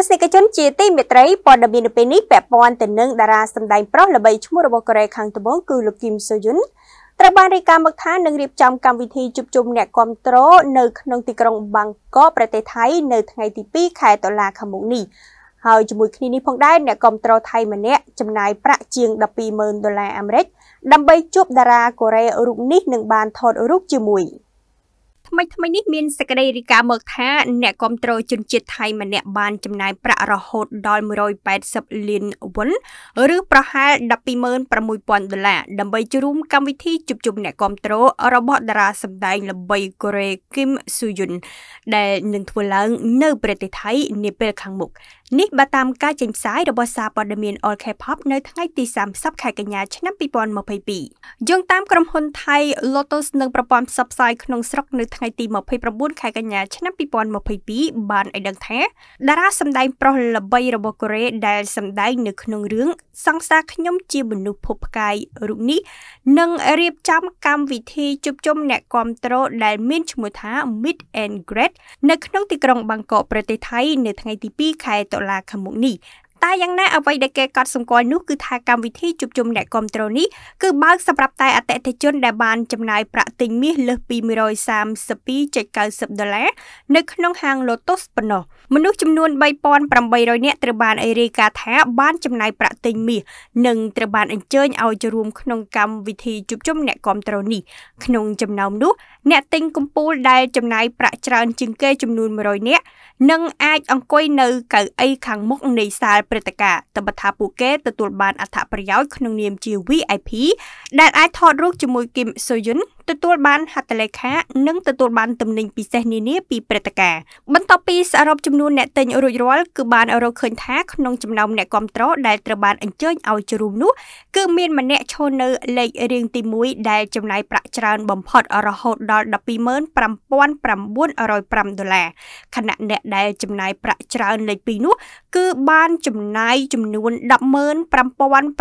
ស្សនិកជនជាទីមេត្រីព័ត៌មាននៅពេលនេះពាក់ព័ន្ធទៅនឹងតារាសម្ដែងប្រុសល្បីឈ្មោះរបស់កូរ៉េខាងត្បូងគឺលោកគីមសូយុនត្រូវបានរាយការណ៍មកថានឹងរៀបចំកម្មវិធីជួបជុំអ្នកគាំទ្រនៅក្នុងទីក្រុងបាងកកប្រទេសថៃ នៅថ្ងៃទី2ខែតុលាខាងមុខនេះហើយជាមួយគ្នានេះផងដែរអ្នកគាំទ្រថៃម្នាក់ចំណាយប្រាក់ជាង120,000ដុល្លារអាមេរិកដើម្បីជួបតារាកូរ៉េរូបនេះនឹងបានថតរូបជាមួយ។ថ្មីថ្មីនេះមានសេចក្តីរាយការណ៍មកថា អ្នកគាំទ្រជនជាតិថៃម្នាក់បានចំណាយប្រាក់រហូតដល់180លានវ៉ុនឬប្រហែល126,000ដុល្លារដើម្បីចូលរួមកម្មវិធីជួបជុំអ្នកគាំទ្ររបស់តារាសម្ដែងល្បីកូរ៉េគីមស៊ូយុនដែលនឹងធ្វើឡើង នៅ ប្រទេសថៃនាពេលខាងមុខនេះបើតាមការចេញផ្សាយរបស់សារព័ត៌មាន All K-pop នៅថ្ងៃទី30ខែកញ្ញាឆ្នាំ2022យោងតាមក្រុមហ៊ុនថៃ Lotus និងប្រព័ន្ធផ្សព្វផ្សាយក្នុងស្រុកនៅថ្ងៃទី29ខែកញ្ញាឆ្នាំ2022បានឲ្យដឹងថាតារាសម្ដែងប្រុសល្បីរបស់កូរ៉េដែលសម្ដែងនៅក្នុងរឿងសង្សារខ្ញុំជាមនុស្សភពផ្កាយរូបនេះនឹងរៀបចំកម្មវិធីជួបជុំអ្នកគាំទ្រដែលមានឈ្មោះថា Meet and Greet នៅក្នុងទីក្រុង បាងកកប្រទេសថៃ នៅថ្ងៃទី2ខែតុលាខាងមុខនេះតែយ៉ាងណាអ្វីដែលគេកត់សម្គាល់នោះគឺថាកម្មវិធីជួបជុំអ្នកគ្រប់គ្រងនេះគឺបើកសម្រាប់តែអតិថិជនដែលបានចំណាយប្រាក់ទិញមាសលើសពី132.90ដុល្លារនៅក្នុងហាង Lotus ប៉ុណ្ណោះមនុស្សចំនួន3800នាក់ត្រូវបានអេរាយការណ៍ថាបានចំណាយប្រាក់ទិញមាសនិងត្រូវបានអញ្ជើញឲ្យចូលរួមក្នុងកម្មវិធីជួបជុំអ្នកគ្រប់គ្រងនេះក្នុងចំណោមនោះអ្នកទិញកំពូលដែលចំណាយប្រាក់ច្រើនជាងគេចំនួន100នាក់និងអាចអង្គុយនៅកៅអីខាងមុខនៃសាលព្រឹត្តិការណ៍ត្បិតថាពួកគេទទួលបានអត្ថប្រយោជន៍ក្នុងនាមជា VIP ដែលអាចថតរូបជាមួយគីមសូយុនទទួលបានហត្ថលេខានិងទទួលបានទំនិញពិសេសនានាពីព្រឹត្តិការណ៍បន្ទាប់ពីសរុបចំនួនអ្នកទិញរួចរាល់គឺបានរកឃើញថាក្នុងចំណោមអ្នកគ្រប់គ្រងដែលត្រូវបានអញ្ជើញឲ្យចូលរួមនោះគឺមានម្នាក់ឈរនៅលេខរៀងទី1ដែលចំណាយប្រាក់ច្រើនបំផុតរហូតដល់129,905ដុល្លារខណៈអ្នកដែលចំណាយប្រាក់ច្រើនលេខ2នោះ គឺបានចំណាយចំនួន107,624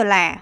ដុល្លារ